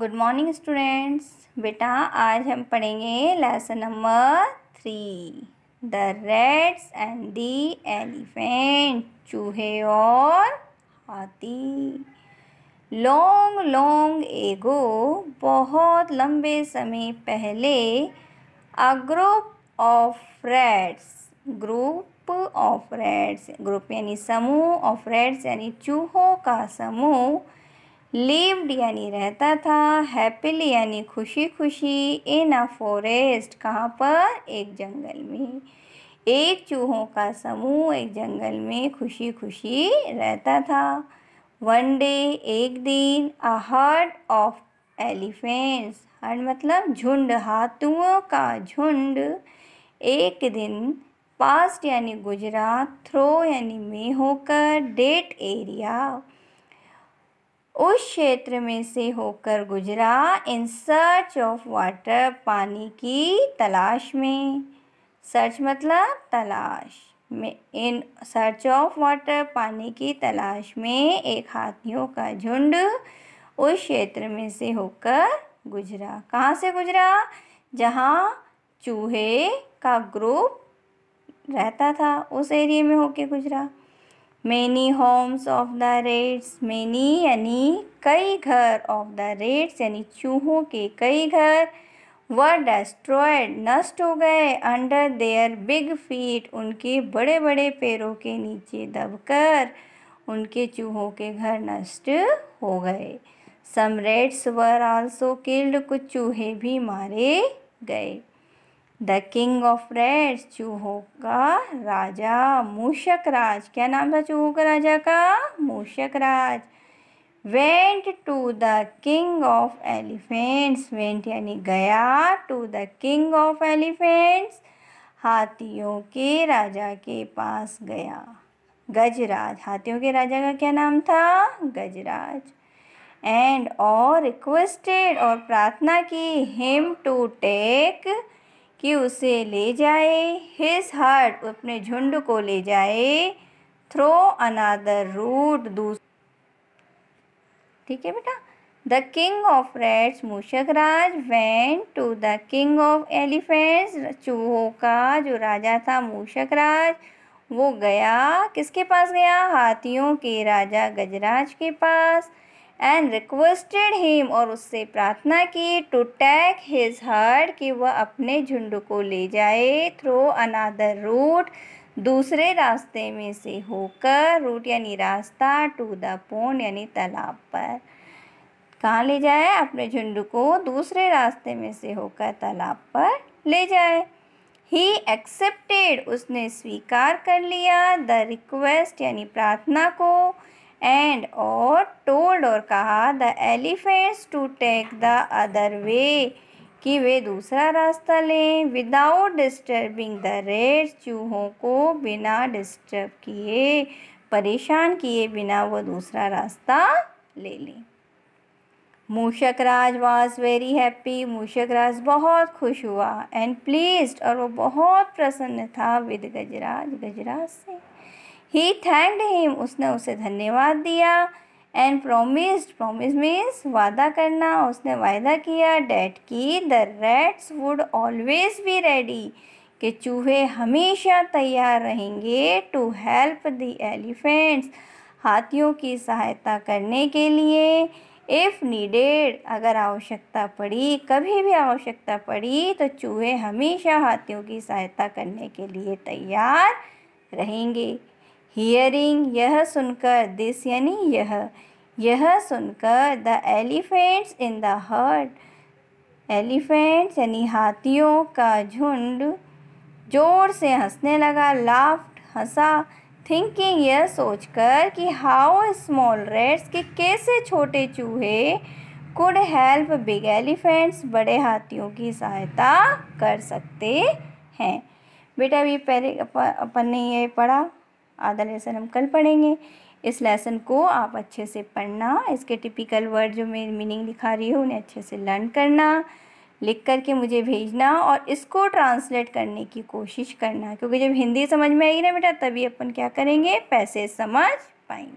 good morning students बेटा आज हम पढ़ेंगे lesson number three the rats and the elephant चूहे और हाथी लॉन्ग लॉन्ग एगो बहुत लंबे समय पहले a group of rats group of rats group यानी समूह ऑफ रेड्स यानी चूहों का समूह लिव्ड यानी रहता था हैप्पीली यानी खुशी खुशी इन अ फॉरेस्ट कहाँ पर एक जंगल में एक चूहों का समूह एक जंगल में खुशी खुशी रहता था वन डे एक दिन a herd of elephants herd मतलब झुंड हाथुओं का झुंड एक दिन पास्ट यानी गुजरा थ्रो यानी में होकर डेट एरिया उस क्षेत्र में से होकर गुजरा इन सर्च ऑफ वाटर पानी की तलाश में सर्च मतलब तलाश में इन सर्च ऑफ वाटर पानी की तलाश में एक हाथियों का झुंड उस क्षेत्र में से होकर गुजरा कहाँ से गुजरा जहाँ चूहे का ग्रुप रहता था उस एरिए में होके गुजरा many homes of the rats many यानी कई घर ऑफ द रेड्स यानी चूहों के कई घर व डेस्ट्रॉयड नष्ट हो गए अंडर देयर बिग फीट उनके बड़े बड़े पैरों के नीचे दबकर उनके चूहों के घर नष्ट हो गए some rats were also killed कुछ चूहे भी मारे गए द किंग ऑफ रेड्स चूहों का राजा मूषक राज क्या नाम था चूहों का राजा का मूषक राज went to the king of elephants went यानी गया to the king of elephants हाथियों के राजा के पास गया गजराज हाथियों के राजा का क्या नाम था गजराज एंड और रिक्वेस्टेड और प्रार्थना की हिम टू टेक कि उसे ले जाए हिज हर्ट अपने झुंड को ले जाए थ्रो अनादर रूट दूस ठीक है बेटा द किंग ऑफ रेड्स मूषक राज went to the king of elephants चूहों का जो राजा था मूषक राज वो गया किसके पास गया हाथियों के राजा गजराज के पास एंड रिक्वेस्टेड हिम और उससे प्रार्थना की टू टैक हिज हर्ड कि वह अपने झुंड को ले जाए थ्रो अनादर रूट दूसरे रास्ते में से होकर रूट यानी रास्ता टू द पोन यानी तालाब पर कहाँ ले जाए अपने झुंड को दूसरे रास्ते में से होकर तालाब पर ले जाए ही एक्सेप्टेड उसने स्वीकार कर लिया द रिक्वेस्ट यानी प्रार्थना को एंड और टोल्ड और कहा the elephants to take the other way कि वे दूसरा रास्ता लें विदाउट डिस्टर्बिंग द रेड चूहों को बिना डिस्टर्ब किए परेशान किए बिना वो दूसरा रास्ता ले लें मूषक राज वॉज वेरी हैप्पी मूषक राज बहुत खुश हुआ एंड प्लीज और वो बहुत प्रसन्न था विद गजराज गजराज से ही थैंक्ड हिम उसने उसे धन्यवाद दिया एंड प्रोमिस्ड प्रोमिस मीन्स वादा करना उसने वायदा किया डैट की the rats would always be ready कि चूहे हमेशा तैयार रहेंगे टू हेल्प द एलिफेंट्स हाथियों की सहायता करने के लिए इफ़ नीडेड अगर आवश्यकता पड़ी कभी भी आवश्यकता पड़ी तो चूहे हमेशा हाथियों की सहायता करने के लिए तैयार रहेंगे हियरिंग यह सुनकर दिस यानी यह यह सुनकर the elephants in the herd elephants यानी हाथियों का झुंड जोर से हंसने लगा लाफ्ट हंसा थिंकिंग यह सोचकर कि हाउ स्मॉल रेड्स के कैसे छोटे चूहे कुड हेल्प बिग एलिफेंट्स बड़े हाथियों की सहायता कर सकते हैं बेटा अभी पहले अपन ने ये पढ़ा आधा लेसन हम कल पढ़ेंगे इस लेसन को आप अच्छे से पढ़ना इसके टिपिकल वर्ड जो मैं मीनिंग दिखा रही हूँ उन्हें अच्छे से लर्न करना लिख करके मुझे भेजना और इसको ट्रांसलेट करने की कोशिश करना क्योंकि जब हिंदी समझ में आएगी ना बेटा तभी अपन क्या करेंगे पैसे समझ पाएंगे